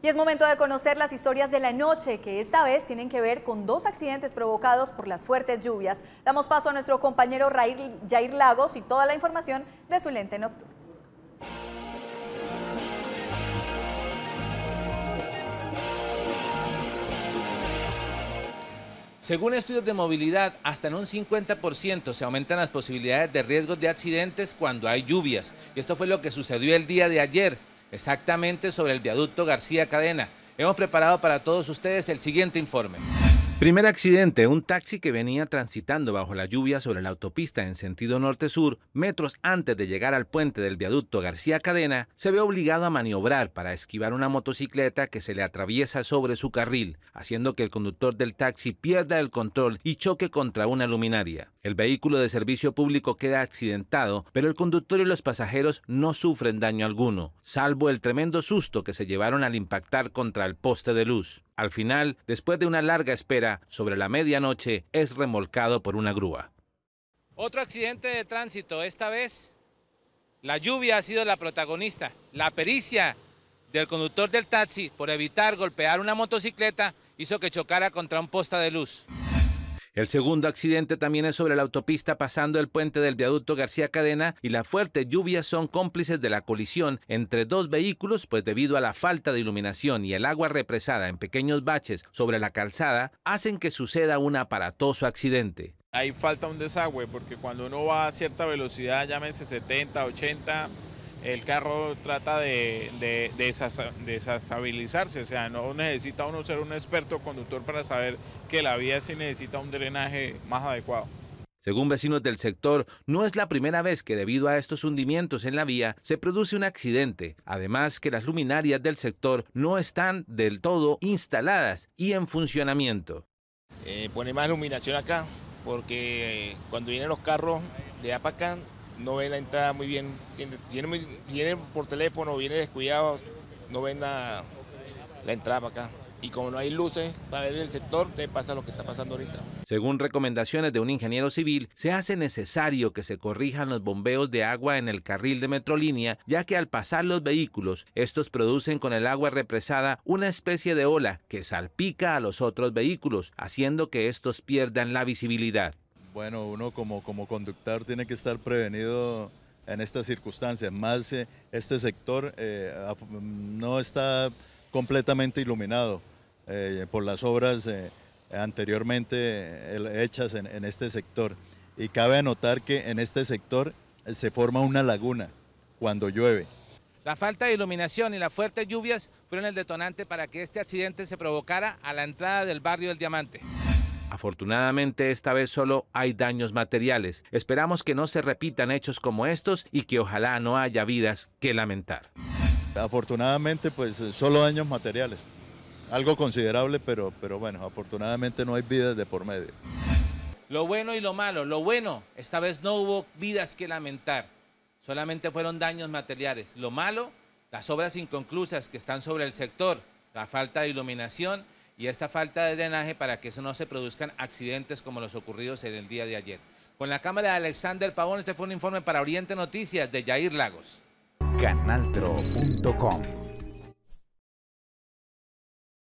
Y es momento de conocer las historias de la noche, que esta vez tienen que ver con dos accidentes provocados por las fuertes lluvias. Damos paso a nuestro compañero Jair Lagos y toda la información de su lente nocturno. Según estudios de movilidad, hasta en un 50% se aumentan las posibilidades de riesgos de accidentes cuando hay lluvias. Y esto fue lo que sucedió el día de ayer exactamente sobre el viaducto García Cadena. Hemos preparado para todos ustedes el siguiente informe. Primer accidente, un taxi que venía transitando bajo la lluvia sobre la autopista en sentido norte-sur, metros antes de llegar al puente del viaducto García Cadena, se ve obligado a maniobrar para esquivar una motocicleta que se le atraviesa sobre su carril, haciendo que el conductor del taxi pierda el control y choque contra una luminaria. El vehículo de servicio público queda accidentado, pero el conductor y los pasajeros no sufren daño alguno, salvo el tremendo susto que se llevaron al impactar contra el poste de luz. Al final, después de una larga espera, sobre la medianoche es remolcado por una grúa. Otro accidente de tránsito, esta vez la lluvia ha sido la protagonista. La pericia del conductor del taxi por evitar golpear una motocicleta hizo que chocara contra un posta de luz. El segundo accidente también es sobre la autopista pasando el puente del viaducto García Cadena y las fuertes lluvias son cómplices de la colisión entre dos vehículos, pues debido a la falta de iluminación y el agua represada en pequeños baches sobre la calzada, hacen que suceda un aparatoso accidente. Ahí falta un desagüe porque cuando uno va a cierta velocidad, llámese 70, 80, el carro trata de, de, desestabilizarse, o sea, no necesita uno ser un experto conductor para saber que la vía sí necesita un drenaje más adecuado. Según vecinos del sector, no es la primera vez que debido a estos hundimientos en la vía se produce un accidente, además que las luminarias del sector no están del todo instaladas y en funcionamiento. Eh, pone más iluminación acá, porque eh, cuando vienen los carros de apacan no ven la entrada muy bien, viene por teléfono, viene descuidado, no ven la, la entrada para acá y como no hay luces para ver el sector, te pasa lo que está pasando ahorita. Según recomendaciones de un ingeniero civil, se hace necesario que se corrijan los bombeos de agua en el carril de Metrolínea, ya que al pasar los vehículos, estos producen con el agua represada una especie de ola que salpica a los otros vehículos, haciendo que estos pierdan la visibilidad bueno, uno como, conductor tiene que estar prevenido en estas circunstancias. Más eh, este sector eh, mm, no está completamente iluminado eh, por las obras anteriormente hechas en, en, este sector. Y cabe anotar que en este sector se forma una laguna cuando llueve. La falta de iluminación y las fuertes lluvias fueron el detonante para que este accidente se provocara a la entrada del barrio del Diamante. Afortunadamente esta vez solo hay daños materiales. Esperamos que no se repitan hechos como estos y que ojalá no haya vidas que lamentar. Afortunadamente pues eh, solo daños materiales. Algo considerable, pero, pero bueno, afortunadamente no hay vidas de por medio. Lo bueno y lo malo. Lo bueno, esta vez no hubo vidas que lamentar. Solamente fueron daños materiales. Lo malo, las obras inconclusas que están sobre el sector, la falta de iluminación y esta falta de drenaje para que eso no se produzcan accidentes como los ocurridos en el día de ayer. Con la cámara de Alexander Pavón, este fue un informe para Oriente Noticias de Yair Lagos. Canaltro.com